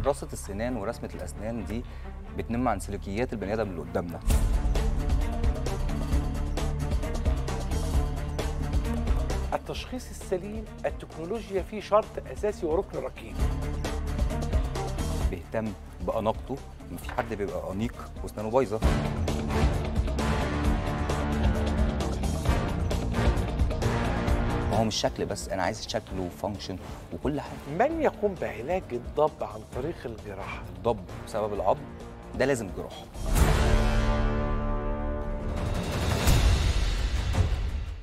دراسة السنان ورسمه الاسنان دي بتنم عن سلوكيات البني ادم اللي قدامنا التشخيص السليم التكنولوجيا فيه شرط اساسي وركن ركين بيهتم باناقته في حد بيبقى انيق واسنانه بايظه هو مش شكل بس انا عايز شكل وفانكشن وكل حاجه من يقوم بعلاج الضب عن طريق الجراحه الضب بسبب العض ده لازم جراحه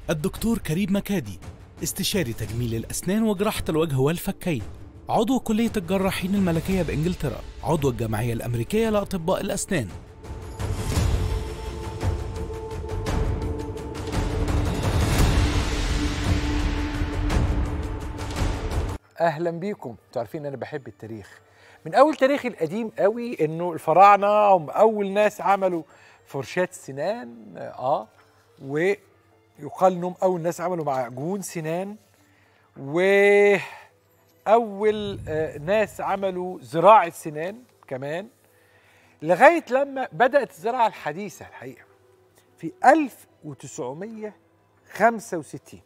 الدكتور كريم مكادي استشاري تجميل الأسنان وجراحة الوجه والفكين عضو كلية الجراحين الملكية بإنجلترا عضو الجمعية الأمريكية لأطباء الأسنان اهلا بيكم انتوا عارفين انا بحب التاريخ من اول تاريخ القديم قوي انه الفراعنه هم اول ناس عملوا فرشاه سنان اه ويقال انهم اول ناس عملوا معجون سنان و اول آه ناس عملوا زراعه سنان كمان لغايه لما بدات الزراعه الحديثه الحقيقه في 1965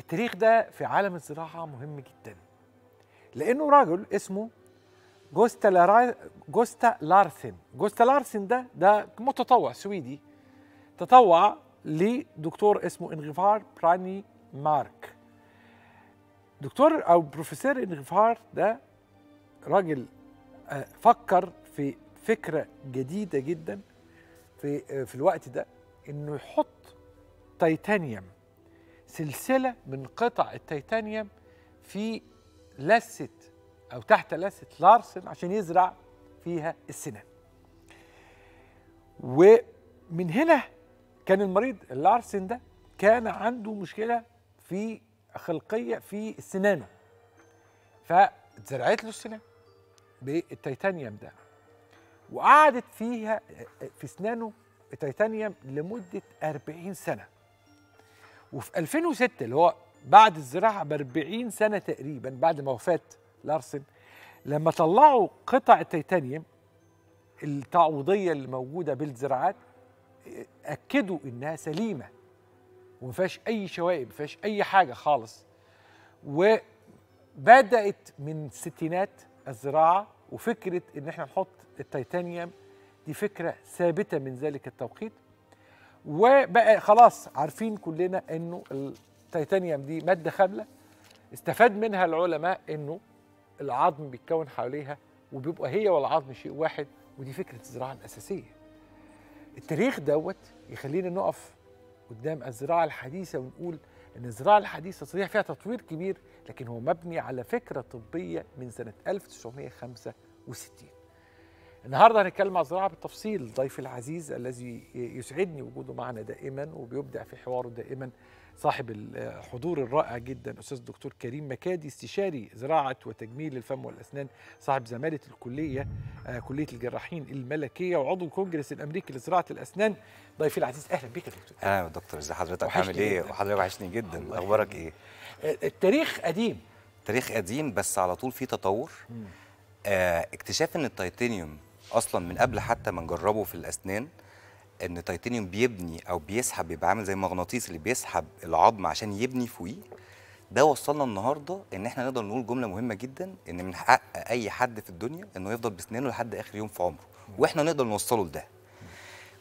التاريخ ده في عالم الزراعه مهم جدا لانه راجل اسمه جوستا لارا... جوستا لارسن جوستا لارسن ده ده متطوع سويدي تطوع لدكتور اسمه انغفار براني مارك دكتور او بروفيسور انغفار ده راجل آه، فكر في فكره جديده جدا في آه، في الوقت ده انه يحط تيتانيوم سلسله من قطع التيتانيوم في لثه او تحت لثه لارسن عشان يزرع فيها السنان. ومن هنا كان المريض لارسن ده كان عنده مشكله في خلقيه في سنانه. فاتزرعت له السنان بالتيتانيوم ده. وقعدت فيها في سنانه التيتانيوم لمده 40 سنه. وفي 2006 اللي هو بعد الزراعه ب 40 سنه تقريبا بعد ما وفاه لارسن لما طلعوا قطع التيتانيوم التعويضيه اللي موجوده بالزراعات اكدوا انها سليمه وما فيهاش اي شوائب ما فيهاش اي حاجه خالص وبدات من الستينات الزراعه وفكره ان احنا نحط التيتانيوم دي فكره ثابته من ذلك التوقيت وبقى خلاص عارفين كلنا انه التيتانيوم دي ماده خامله استفاد منها العلماء انه العظم بيتكون حواليها وبيبقى هي والعظم شيء واحد ودي فكره الزراعه الاساسيه التاريخ دوت يخلينا نقف قدام الزراعه الحديثه ونقول ان الزراعه الحديثه صحيح فيها تطوير كبير لكن هو مبني على فكره طبيه من سنه 1965 النهارده هنتكلم عن الزراعه بالتفصيل ضيفي العزيز الذي يسعدني وجوده معنا دائما وبيبدع في حواره دائما صاحب الحضور الرائع جدا استاذ الدكتور كريم مكادي استشاري زراعه وتجميل الفم والاسنان صاحب زماله الكليه آه، كليه الجراحين الملكيه وعضو الكونجرس الامريكي لزراعه الاسنان ضيفي العزيز اهلا بك يا دكتور اهلا دكتور ازي حضرتك عامل ايه وحضرتك وحشني جدا اخبارك ايه آه، التاريخ قديم تاريخ قديم بس على طول في تطور آه، اكتشاف ان التيتانيوم اصلا من قبل حتى ما نجربه في الاسنان ان تيتانيوم بيبني او بيسحب بيبقى عامل زي مغناطيس اللي بيسحب العظم عشان يبني فوقيه ده وصلنا النهارده ان احنا نقدر نقول جمله مهمه جدا ان من حق اي حد في الدنيا انه يفضل بسنانه لحد اخر يوم في عمره واحنا نقدر نوصله لده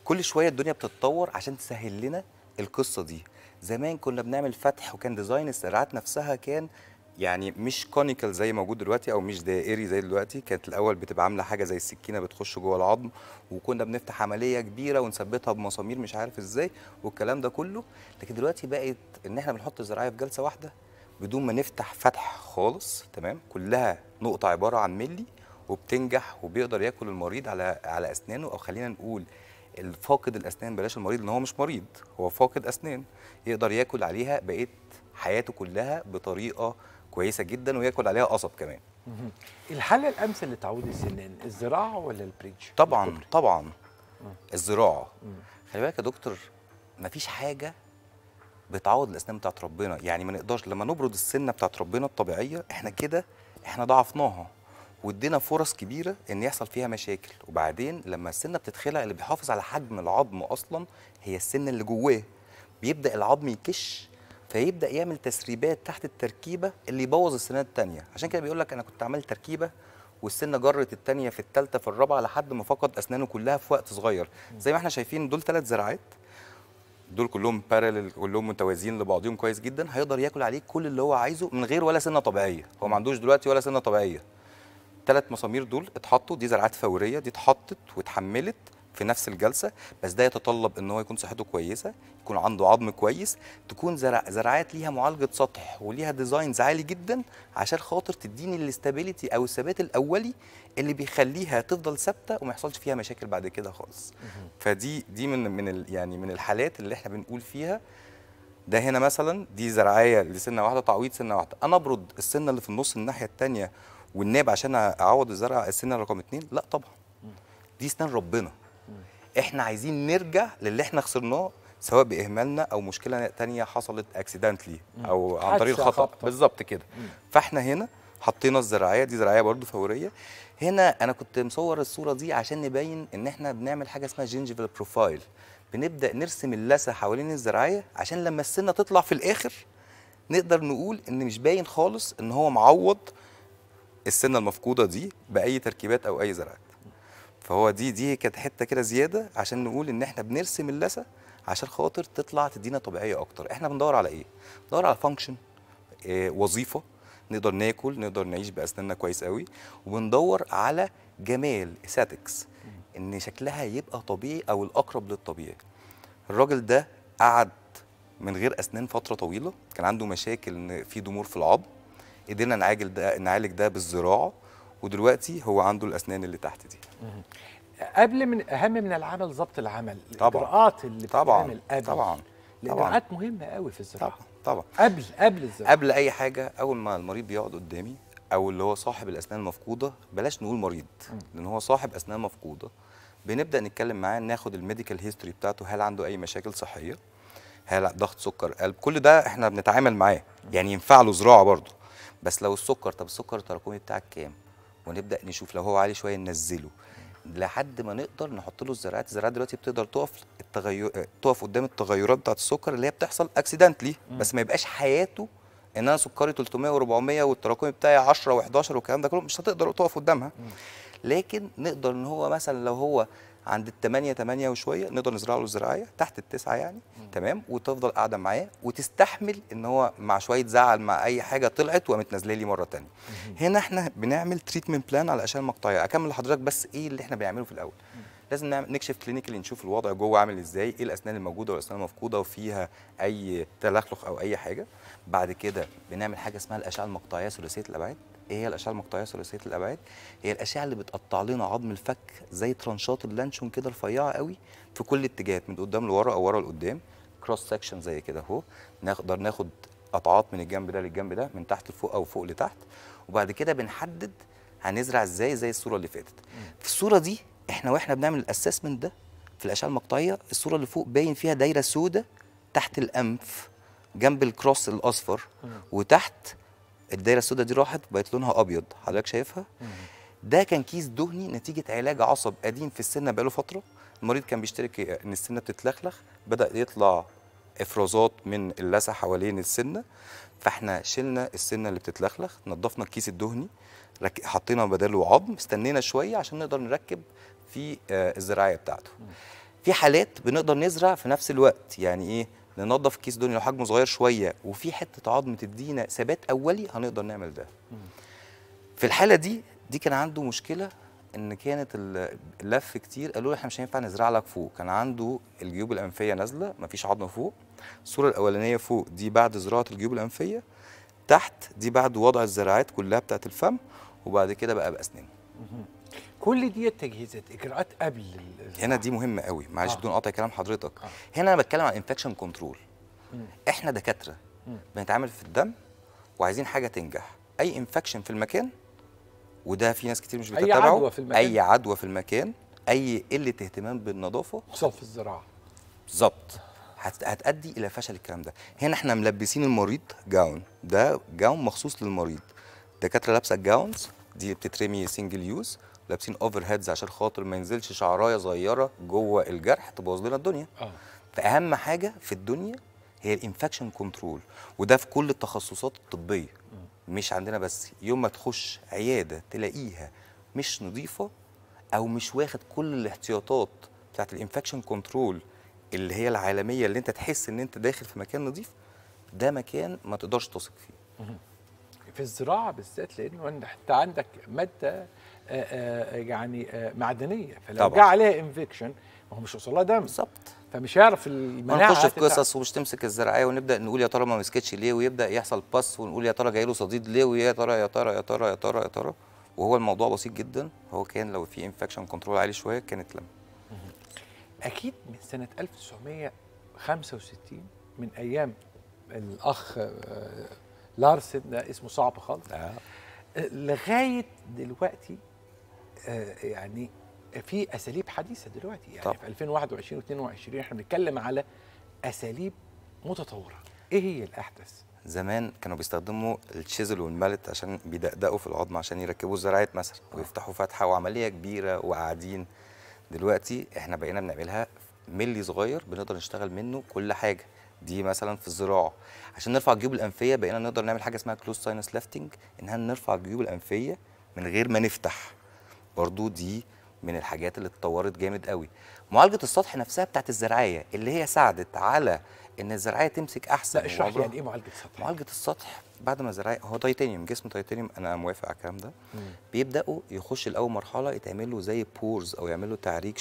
كل شويه الدنيا بتتطور عشان تسهل لنا القصه دي زمان كنا بنعمل فتح وكان ديزاين السرعات نفسها كان يعني مش كونيكال زي موجود دلوقتي او مش دائري زي دلوقتي كانت الاول بتبقى عامله حاجه زي السكينه بتخش جوه العظم وكنا بنفتح عمليه كبيره ونثبتها بمسامير مش عارف ازاي والكلام ده كله لكن دلوقتي بقت ان احنا بنحط الزراعيه في جلسه واحده بدون ما نفتح فتح خالص تمام كلها نقطه عباره عن ملي وبتنجح وبيقدر ياكل المريض على على اسنانه او خلينا نقول الفاقد الاسنان بلاش المريض ان هو مش مريض هو فاقد اسنان يقدر ياكل عليها بقيه حياته كلها بطريقه كويسه جدا وياكل عليها قصب كمان الحل الامثل لتعويض السنان الزراعه ولا البريدج طبعا الكبري. طبعا الزراعه خلي بالك يا دكتور مفيش حاجه بتعوض الاسنان بتاعت ربنا يعني ما نقدرش لما نبرد السنه بتاعت ربنا الطبيعيه احنا كده احنا ضعفناها وادينا فرص كبيره ان يحصل فيها مشاكل وبعدين لما السنه بتتخلع اللي بيحافظ على حجم العظم اصلا هي السن اللي جواه بيبدا العظم يكش فيبدا يعمل تسريبات تحت التركيبه اللي يبوظ السنه الثانيه عشان كده بيقول لك انا كنت عملت تركيبه والسنه جرت الثانيه في الثالثه في الرابعه لحد ما فقد اسنانه كلها في وقت صغير زي ما احنا شايفين دول ثلاث زراعات دول كلهم بارلل كلهم متوازيين لبعضهم كويس جدا هيقدر ياكل عليه كل اللي هو عايزه من غير ولا سنه طبيعيه هو ما عندوش دلوقتي ولا سنه طبيعيه ثلاث مسامير دول اتحطوا دي زرعات فوريه دي اتحطت واتحملت في نفس الجلسه بس ده يتطلب ان هو يكون صحته كويسه يكون عنده عظم كويس تكون زرع زرعات ليها معالجه سطح وليها ديزاينز عالي جدا عشان خاطر تديني الاستابيليتي او الثبات الاولي اللي بيخليها تفضل ثابته وما يحصلش فيها مشاكل بعد كده خالص فدي دي من من يعني من الحالات اللي احنا بنقول فيها ده هنا مثلا دي زرعايه لسنه واحده تعويض سنه واحده انا ابرد السنه اللي في النص الناحيه الثانيه والناب عشان اعوض الزرع السنه رقم اثنين لا طبعا دي سنان ربنا احنا عايزين نرجع للي احنا خسرناه سواء باهمالنا او مشكله ثانيه حصلت اكسيدنتلي او عن طريق الخطا بالظبط كده فاحنا هنا حطينا الزراعيه دي زراعيه برضو فوريه هنا انا كنت مصور الصوره دي عشان نبين ان احنا بنعمل حاجه اسمها جينجيفال بروفايل بنبدا نرسم اللثه حوالين الزراعيه عشان لما السنه تطلع في الاخر نقدر نقول ان مش باين خالص ان هو معوض السنه المفقوده دي باي تركيبات او اي زراعه فهو دي دي كانت حته كده زياده عشان نقول ان احنا بنرسم اللثه عشان خاطر تطلع تدينا طبيعيه اكتر احنا بندور على ايه بندور على فانكشن آه، وظيفه نقدر ناكل نقدر نعيش باسناننا كويس قوي وبندور على جمال استاتكس ان شكلها يبقى طبيعي او الاقرب للطبيعي الراجل ده قعد من غير اسنان فتره طويله كان عنده مشاكل ان في ضمور في العظم قدرنا نعالج ده نعالج ده بالزراعه ودلوقتي هو عنده الاسنان اللي تحت دي قبل من اهم من العمل ضبط العمل طبعا الاجراءات اللي بتتعمل قبل طبعا الاجراءات مهمه قوي في الزراعه طبعا طبعا قبل قبل الزراعه قبل اي حاجه اول ما المريض بيقعد قدامي او اللي هو صاحب الاسنان المفقوده بلاش نقول مريض لان هو صاحب اسنان مفقوده بنبدا نتكلم معاه ناخد الميديكال هيستوري بتاعته هل عنده اي مشاكل صحيه هل ضغط سكر قلب كل ده احنا بنتعامل معاه يعني ينفع له زراعه برضه بس لو السكر طب السكر التراكمي بتاعك كام ونبدا نشوف لو هو عالي شويه ننزله لحد ما نقدر نحط له الزراعات الزراعات دلوقتي بتقدر تقف التغير تقف قدام التغيرات بتاعت السكر اللي هي بتحصل اكسيدنتلي بس ما يبقاش حياته ان انا سكري 300 و400 والتراكمي بتاعي 10 و11 والكلام ده كله مش هتقدر تقف قدامها لكن نقدر ان هو مثلا لو هو عند ال 8 8 وشويه نقدر نزرع له الزراعيه تحت التسعه يعني مم. تمام وتفضل قاعده معاه وتستحمل ان هو مع شويه زعل مع اي حاجه طلعت وقامت نازله لي مره ثانيه هنا احنا بنعمل تريتمنت بلان على الاشعه المقطعيه اكمل لحضرتك بس ايه اللي احنا بنعمله في الاول مم. لازم نعمل نكشف كلينيكال نشوف الوضع جوه عامل ازاي ايه الاسنان الموجوده والاسنان المفقوده وفيها اي تلخلخ او اي حاجه بعد كده بنعمل حاجه اسمها الاشعه المقطعيه ثلاثيه الابعاد ايه هي الاشعه المقطعيه ثلاثيه الابعاد هي الاشعه اللي بتقطع لنا عظم الفك زي ترانشات اللانشون كده رفيعه قوي في كل اتجاهات من قدام لورا او ورا لقدام كروس سكشن زي كده اهو نقدر ناخد قطعات من الجنب ده للجنب ده من تحت لفوق او فوق لتحت وبعد كده بنحدد هنزرع ازاي زي الصوره اللي فاتت في الصوره دي احنا واحنا بنعمل الاسسمنت ده في الاشعه المقطعيه الصوره اللي فوق باين فيها دايره سوداء تحت الانف جنب الكروس الاصفر وتحت الدايره السوداء دي راحت بقت لونها ابيض حضرتك شايفها ده كان كيس دهني نتيجه علاج عصب قديم في السنه بقاله فتره المريض كان بيشترك إيه؟ ان السنه بتتلخلخ بدا يطلع افرازات من اللثه حوالين السنه فاحنا شلنا السنه اللي بتتلخلخ نظفنا الكيس الدهني حطينا بداله عظم استنينا شويه عشان نقدر نركب في آه، الزراعيه بتاعته في حالات بنقدر نزرع في نفس الوقت يعني ايه ننظف الكيس دوني لو حجمه صغير شويه وفي حته عظم تدينا ثبات اولي هنقدر نعمل ده في الحاله دي دي كان عنده مشكله ان كانت اللف كتير قالوا له احنا مش هينفع نزرع لك فوق كان عنده الجيوب الانفيه نازله مفيش عظم فوق الصوره الاولانيه فوق دي بعد زراعه الجيوب الانفيه تحت دي بعد وضع الزراعات كلها بتاعت الفم وبعد كده بقى باسنانه كل دي تجهيزات اجراءات قبل هنا دي مهمه قوي معلش آه. بدون قطع كلام حضرتك آه. هنا انا بتكلم عن انفكشن كنترول احنا دكاتره بنتعامل في الدم وعايزين حاجه تنجح اي انفكشن في المكان وده في ناس كتير مش بتتابعه اي عدوى في المكان اي عدوى في المكان اي قله اهتمام بالنظافه خصوصا في الزراعه بالظبط هتؤدي الى فشل الكلام ده هنا احنا ملبسين المريض جاون ده جاون مخصوص للمريض دكاتره لابسه الجاونز دي بتترمي سنجل يوز لابسين اوفر هيدز عشان خاطر ما ينزلش شعرايه صغيره جوه الجرح تبوظ لنا الدنيا آه. فاهم حاجه في الدنيا هي الانفكشن كنترول وده في كل التخصصات الطبيه مش عندنا بس يوم ما تخش عياده تلاقيها مش نظيفه او مش واخد كل الاحتياطات بتاعت الانفكشن كنترول اللي هي العالميه اللي انت تحس ان انت داخل في مكان نظيف ده مكان ما تقدرش تثق فيه في الزراعه بالذات لانه انت عندك ماده آه، آه، آه، يعني معدنيه فلو جاء جه عليها انفكشن ما هو مش وصل لها دم بالظبط فمش هيعرف المناعه هنخش في قصص ومش تمسك الزراعيه ونبدا نقول يا ترى ما مسكتش ليه ويبدا يحصل باس ونقول يا ترى جاي له صديد ليه ويا ترى يا ترى يا ترى يا ترى يا ترى وهو الموضوع بسيط جدا هو كان لو في انفكشن كنترول عالي شويه كانت لم اكيد من سنه 1965 من ايام الاخ لارسن ده اسمه صعب خالص آه. لغايه دلوقتي آه، يعني في اساليب حديثه دلوقتي يعني طب. في 2021 و22 احنا بنتكلم على اساليب متطوره ايه هي الاحدث زمان كانوا بيستخدموا الشيزل والمالت عشان بيدقدقوا في العظم عشان يركبوا الزراعات مثلا آه. ويفتحوا فتحه وعمليه كبيره وقاعدين دلوقتي احنا بقينا بنعملها ملي صغير بنقدر نشتغل منه كل حاجه دي مثلا في الزراعه عشان نرفع الجيوب الانفيه بقينا نقدر نعمل حاجه اسمها كلوز ساينس إن انها نرفع الجيوب الانفيه من غير ما نفتح برضو دي من الحاجات اللي اتطورت جامد قوي معالجه السطح نفسها بتاعت الزراعيه اللي هي ساعدت على ان الزراعيه تمسك احسن لا اشرح لي يعني ايه معالجه السطح معالجه السطح بعد ما الزراعيه هو تيتانيوم جسم تيتانيوم انا موافق على الكلام ده بيبداوا يخش لاول مرحله يتعمل له زي بورز او يعمل له تعريج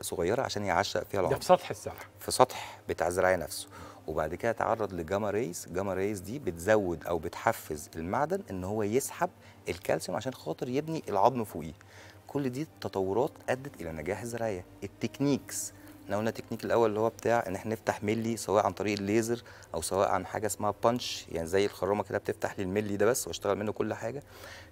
صغيره عشان يعشق فيها العمر ده في سطح الزرع في سطح بتاع الزراعيه نفسه وبعد كده تعرض لجاما ريز جاما ريز دي بتزود او بتحفز المعدن ان هو يسحب الكالسيوم عشان خاطر يبني العظم فوقيه كل دي تطورات ادت الى نجاح الزراعيه التكنيكس احنا قلنا التكنيك الاول اللي هو بتاع ان احنا نفتح ملي سواء عن طريق الليزر او سواء عن حاجه اسمها بانش يعني زي الخرامه كده بتفتح لي الملي ده بس واشتغل منه كل حاجه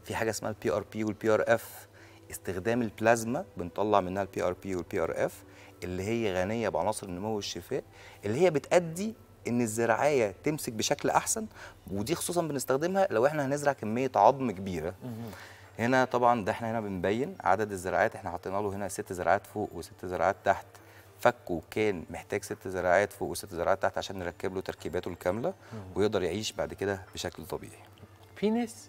في حاجه اسمها البي ار بي والبي ار اف استخدام البلازما بنطلع منها البي ار بي والبي ار اف اللي هي غنيه بعناصر النمو والشفاء اللي هي بتادي ان الزراعيه تمسك بشكل احسن ودي خصوصا بنستخدمها لو احنا هنزرع كميه عظم كبيره هنا طبعا ده احنا هنا بنبين عدد الزراعات احنا حطينا له هنا ست زراعات فوق وست زراعات تحت فكه كان محتاج ست زراعات فوق وست زراعات تحت عشان نركب له تركيباته الكامله ويقدر يعيش بعد كده بشكل طبيعي في ناس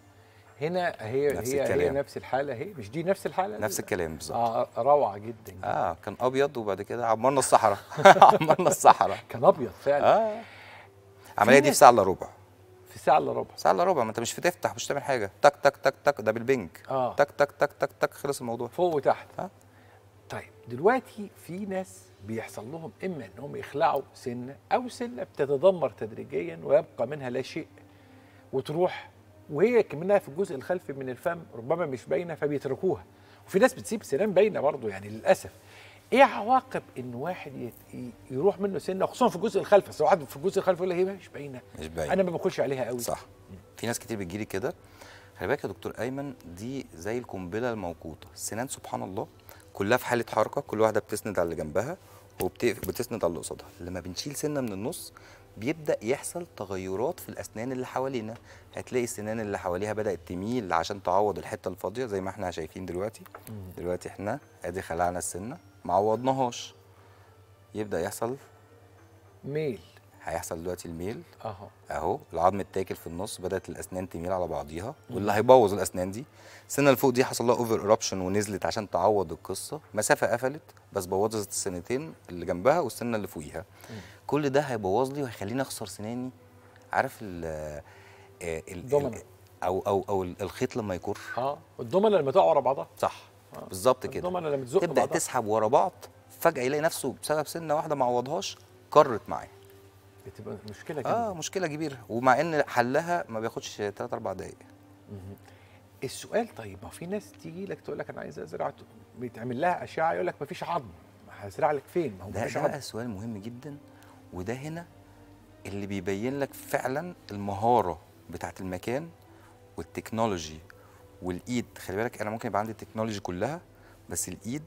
هنا هي نفس هي, الكلام. هي نفس الحاله اهي مش دي نفس الحاله نفس الكلام بالظبط اه, آه، روعه جدا, اه كان ابيض وبعد كده عمرنا الصحراء عمرنا الصحراء كان ابيض فعلا اه العمليه دي في ساعه الا ربع في ساعه الا ربع ساعه الا ربع ما انت مش بتفتح مش بتعمل حاجه تك تك تك تك ده بالبنك اه تك تك تك تك تك خلص الموضوع فوق وتحت آه. طيب دلوقتي في ناس بيحصل لهم اما انهم يخلعوا سنه او سنه بتتدمر تدريجيا ويبقى منها لا شيء وتروح وهي كمنها في الجزء الخلفي من الفم ربما مش باينه فبيتركوها وفي ناس بتسيب سنان باينه برضه يعني للاسف ايه عواقب ان واحد يروح منه سنه خصوصا في الجزء الخلفي بس واحد في الجزء الخلفي يقول لك هي مش باينه مش باينه انا ما باكلش عليها قوي صح في ناس كتير بتجيلي كده خلي بالك يا دكتور ايمن دي زي القنبله الموقوته السنان سبحان الله كلها في حاله حركه كل واحده بتسند على اللي جنبها وبتسند على اللي قصادها لما بنشيل سنه من النص بيبدا يحصل تغيرات في الاسنان اللي حوالينا هتلاقي السنان اللي حواليها بدات تميل عشان تعوض الحته الفاضيه زي ما احنا شايفين دلوقتي دلوقتي احنا ادي خلعنا السنه ما عوضناهاش يبدا يحصل ميل هيحصل دلوقتي الميل اهو اهو العظم اتاكل في النص بدات الاسنان تميل على بعضيها واللي هيبوظ الاسنان دي السنه اللي فوق دي حصل لها اوفر اوبشن ونزلت عشان تعوض القصه مسافه قفلت بس بوظت السنتين اللي جنبها والسنه اللي فوقيها كل ده هيبوظ لي وهيخليني اخسر سناني عارف ال آه، او او او الخيط لما يكر اه الدومنا لما تقع ورا بعضها صح آه. بالظبط كده الدومنا لما تزق تبدا بعضها. تسحب ورا بعض فجاه يلاقي نفسه بسبب سنه واحده ما عوضهاش كرت معاه بتبقى مشكله كبيره اه مشكله كبيره ومع ان حلها ما بياخدش 3 4 دقائق السؤال طيب ما في ناس تيجي لك تقول لك انا عايز ازرع بيتعمل لها اشعه يقول لك ما فيش عظم هزرع لك فين ما هو ده بقى سؤال مهم جدا وده هنا اللي بيبين لك فعلا المهاره بتاعه المكان والتكنولوجي والايد خلي بالك انا ممكن يبقى عندي التكنولوجي كلها بس الايد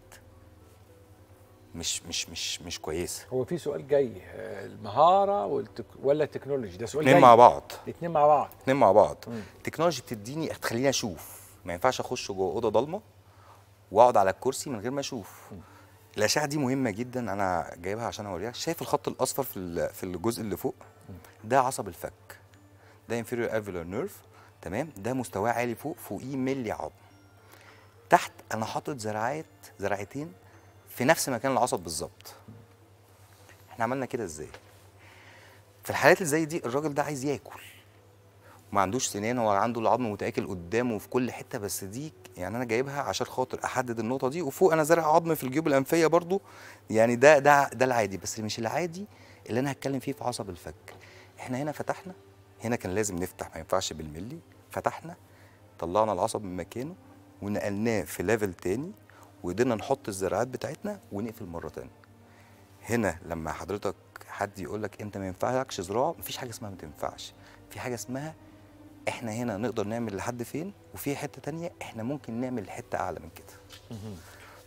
مش مش مش مش كويسه هو في سؤال جاي المهاره والتك... ولا التكنولوجي ده سؤال اتنين مع بعض اتنين مع بعض اتنين مع بعض مم. التكنولوجي بتديني تخليني اشوف ما ينفعش اخش جوه اوضه ضلمه واقعد على الكرسي من غير ما اشوف الاشعه دي مهمه جدا انا جايبها عشان اوريها شايف الخط الاصفر في في الجزء اللي فوق ده عصب الفك ده inferior افيلر نيرف تمام ده مستواه عالي فوق فوقيه ملي عظم تحت انا حاطط زراعات زراعتين في نفس مكان العصب بالظبط احنا عملنا كده ازاي في الحالات اللي زي دي الراجل ده عايز ياكل وما عندوش سنان هو عنده العظم متاكل قدامه في كل حته بس دي يعني انا جايبها عشان خاطر احدد النقطه دي وفوق انا زارع عظم في الجيوب الانفيه برضو يعني ده ده ده العادي بس مش العادي اللي انا هتكلم فيه في عصب الفك احنا هنا فتحنا هنا كان لازم نفتح ما ينفعش بالملي فتحنا طلعنا العصب من مكانه ونقلناه في ليفل تاني وقدرنا نحط الزراعات بتاعتنا ونقفل مره ثانيه هنا لما حضرتك حد يقول لك انت ما ينفعكش زراعه مفيش حاجه اسمها ما تنفعش في حاجه اسمها احنا هنا نقدر نعمل لحد فين وفي حته تانية احنا ممكن نعمل حته اعلى من كده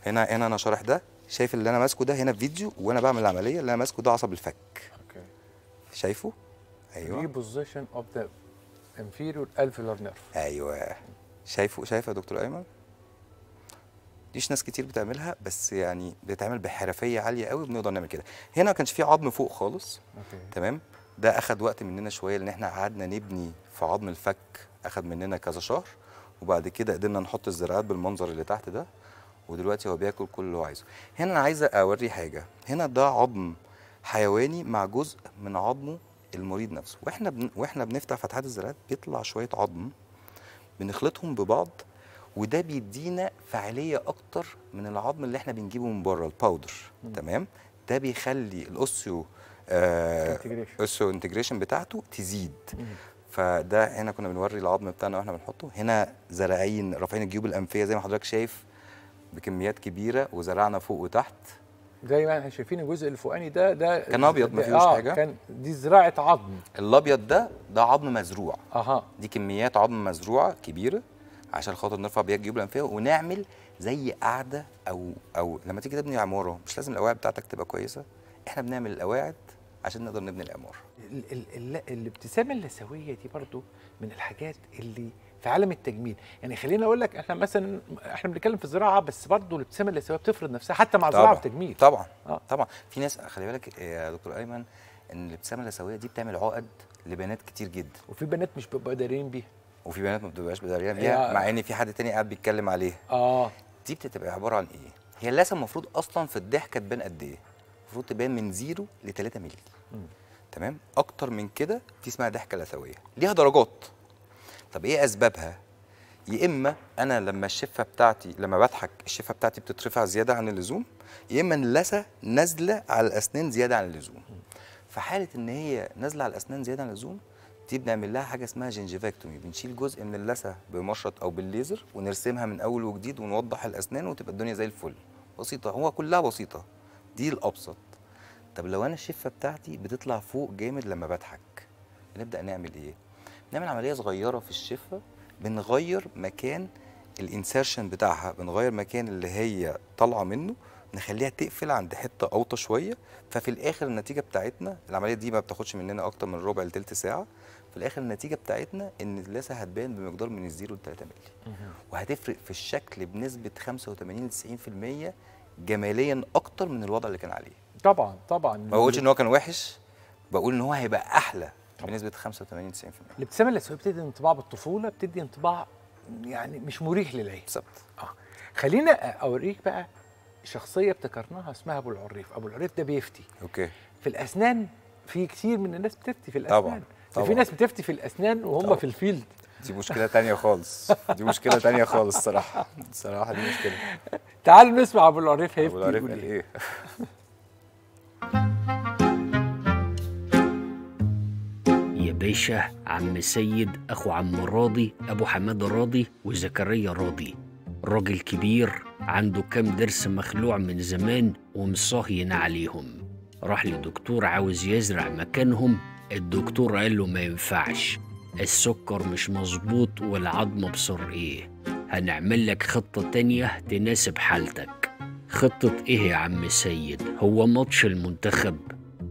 هنا هنا انا شارح ده شايف اللي انا ماسكه ده هنا في فيديو وانا بعمل العمليه اللي انا ماسكه ده عصب الفك اوكي شايفه ايوه بوزيشن اوف ذا انفيريور الفيلر نيرف. ايوه شايفه شايفه يا دكتور ايمن ديش ناس كتير بتعملها بس يعني بتتعمل بحرفيه عاليه قوي بنقدر نعمل كده هنا ما كانش في عظم فوق خالص أوكي. تمام ده اخد وقت مننا شويه لان احنا قعدنا نبني في عظم الفك اخد مننا كذا شهر وبعد كده قدرنا نحط الزراعات بالمنظر اللي تحت ده ودلوقتي هو بياكل كل اللي هو عايزه هنا انا عايز اوري حاجه هنا ده عظم حيواني مع جزء من عظمه المريض نفسه واحنا بن... واحنا بنفتح فتحات الزراعات بيطلع شويه عظم بنخلطهم ببعض وده بيدينا فعاليه اكتر من العظم اللي احنا بنجيبه من بره الباودر مم. تمام ده بيخلي الاوسيو آه اوسيو انتجريشن بتاعته تزيد مم. فده هنا كنا بنوري العظم بتاعنا واحنا بنحطه هنا زرعين رافعين الجيوب الانفيه زي ما حضرتك شايف بكميات كبيره وزرعنا فوق وتحت زي ما احنا شايفين الجزء الفوقاني ده ده كان ابيض ما فيهوش آه حاجه كان دي زراعه عظم الابيض ده ده عظم مزروع اها دي كميات عظم مزروعه كبيره عشان خاطر نرفع بيها الجيوب الانفيه ونعمل زي قاعده او او لما تيجي تبني عماره مش لازم القواعد بتاعتك تبقى كويسه احنا بنعمل القواعد عشان نقدر نبني العماره الابتسامه اللثويه دي برضو من الحاجات اللي في عالم التجميل يعني خليني اقول لك احنا مثلا احنا بنتكلم في الزراعه بس برضه الابتسامه اللثويه بتفرض نفسها حتى مع الزراعه والتجميل طبعا آه. طبعا في ناس خلي بالك يا دكتور ايمن ان الابتسامه اللثويه دي بتعمل عقد لبنات كتير جدا وفي بنات مش بيبقوا قادرين بيها وفي بنات ما بتبقاش بداريه بيها مع ان في حد تاني قاعد بيتكلم عليها اه دي بتبقى عباره عن ايه؟ هي اللثه المفروض اصلا في الضحكه تبان قد ايه؟ المفروض تبان من زيرو ل 3 مللي تمام؟ اكتر من كده دي اسمها ضحكه لثويه ليها درجات طب ايه اسبابها؟ يا اما انا لما الشفه بتاعتي لما بضحك الشفه بتاعتي بتترفع زياده عن اللزوم يا اما اللثه نازله على الاسنان زياده عن اللزوم في حاله ان هي نازله على الاسنان زياده عن اللزوم دي بنعمل لها حاجه اسمها جنجيفاكتومي بنشيل جزء من اللثه بمشرط او بالليزر ونرسمها من اول وجديد ونوضح الاسنان وتبقى الدنيا زي الفل بسيطه هو كلها بسيطه دي الابسط طب لو انا الشفه بتاعتي بتطلع فوق جامد لما بضحك نبدا نعمل ايه نعمل عمليه صغيره في الشفه بنغير مكان الانسرشن بتاعها بنغير مكان اللي هي طالعه منه نخليها تقفل عند حته اوطى شويه ففي الاخر النتيجه بتاعتنا العمليه دي ما بتاخدش مننا اكتر من ربع لتلت ساعه في الاخر النتيجه بتاعتنا ان اللثه هتبان بمقدار من الزيرو ل 3 مللي وهتفرق في الشكل بنسبه 85 ل 90% جماليا اكتر من الوضع اللي كان عليه طبعا طبعا ما بقولش ان هو كان وحش بقول ان هو هيبقى احلى طبعا. بنسبه 85 90% الابتسامه الاسيويه بتدي انطباع بالطفوله بتدي انطباع يعني مش مريح للعين بالظبط اه خلينا اوريك بقى شخصيه ابتكرناها اسمها ابو العريف ابو العريف ده بيفتي اوكي في الاسنان في كتير من الناس بتفتي في الاسنان طبعا طبعا. في ناس بتفتي في الاسنان وهم طبعا. في الفيلد دي مشكله تانية خالص دي مشكله تانية خالص صراحه صراحه دي مشكله تعال نسمع ابو العريف هيفتي ابو العريف قال إيه. ايه يا باشا عم سيد اخو عم الراضي ابو حماد الراضي وزكريا الراضي راجل كبير عنده كام درس مخلوع من زمان ومصاهين عليهم راح لدكتور عاوز يزرع مكانهم الدكتور قال له ما ينفعش السكر مش مظبوط والعظم بصر ايه هنعمل لك خطة تانية تناسب حالتك خطة ايه يا عم سيد هو ماتش المنتخب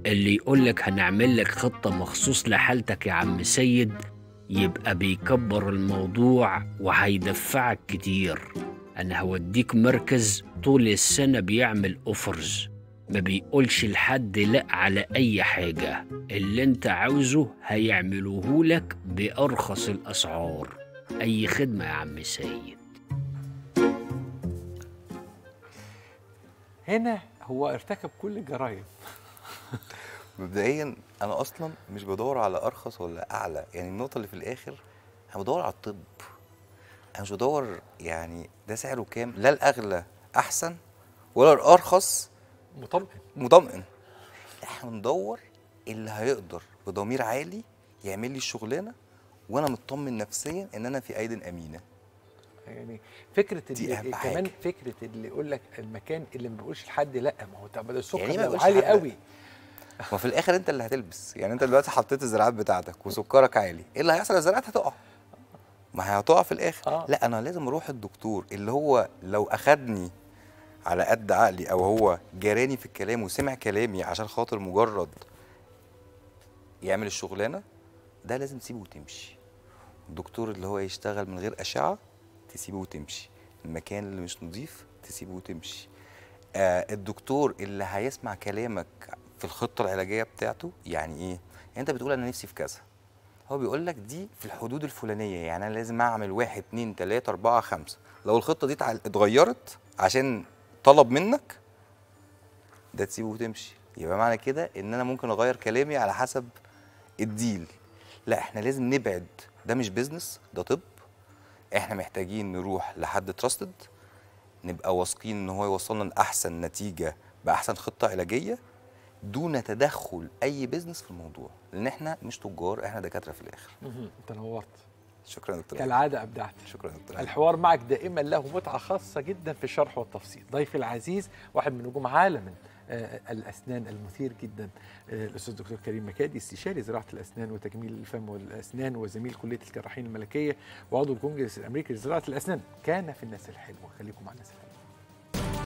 اللي يقولك هنعمل لك خطة مخصوص لحالتك يا عم سيد يبقى بيكبر الموضوع وهيدفعك كتير أنا هوديك مركز طول السنة بيعمل أوفرز ما بيقولش لحد لا على اي حاجة اللي انت عاوزه هيعملوه لك بارخص الاسعار اي خدمة يا عم سيد هنا هو ارتكب كل الجرائم مبدئيا انا اصلا مش بدور على ارخص ولا اعلى يعني النقطه اللي في الاخر انا بدور على الطب انا مش بدور يعني ده سعره كام لا الاغلى احسن ولا الارخص مطمئن مطمئن احنا بندور اللي هيقدر بضمير عالي يعمل لي الشغلانه وانا مطمن نفسيا ان انا في ايد امينه يعني فكره اللي كمان فكره اللي يقول لك المكان اللي ما بيقولش لحد لا ما هو طب ده السكر يعني عالي قوي ما في الاخر انت اللي هتلبس يعني انت دلوقتي حطيت الزراعات بتاعتك وسكرك عالي ايه اللي هيحصل الزراعات هتقع ما هي هتقع في الاخر آه. لا انا لازم اروح الدكتور اللي هو لو اخذني على قد عقلي او هو جاراني في الكلام وسمع كلامي عشان خاطر مجرد يعمل الشغلانه ده لازم تسيبه وتمشي الدكتور اللي هو يشتغل من غير اشعه تسيبه وتمشي المكان اللي مش نظيف تسيبه وتمشي آه الدكتور اللي هيسمع كلامك في الخطه العلاجيه بتاعته يعني ايه يعني انت بتقول انا نفسي في كذا هو بيقول لك دي في الحدود الفلانيه يعني انا لازم اعمل واحد اتنين تلاته اربعه خمسه لو الخطه دي اتغيرت عشان طلب منك ده تسيبه وتمشي يبقى معنى كده ان انا ممكن اغير كلامي على حسب الديل لا احنا لازم نبعد ده مش بيزنس ده طب احنا محتاجين نروح لحد تراستد نبقى واثقين ان هو يوصلنا لاحسن نتيجه باحسن خطه علاجيه دون تدخل اي بيزنس في الموضوع لان احنا مش تجار احنا دكاتره في الاخر انت نورت شكرا دكتور كالعاده ابدعت شكرا دكتور الحوار معك دائما له متعه خاصه جدا في الشرح والتفصيل ضيفي العزيز واحد من نجوم عالم آه، آه، الاسنان المثير جدا آه، الاستاذ دكتور كريم مكادي استشاري زراعه الاسنان وتجميل الفم والاسنان وزميل كليه الجراحين الملكيه وعضو الكونجرس الامريكي لزراعه الاسنان كان في الناس الحلوه خليكم مع الناس الحلوه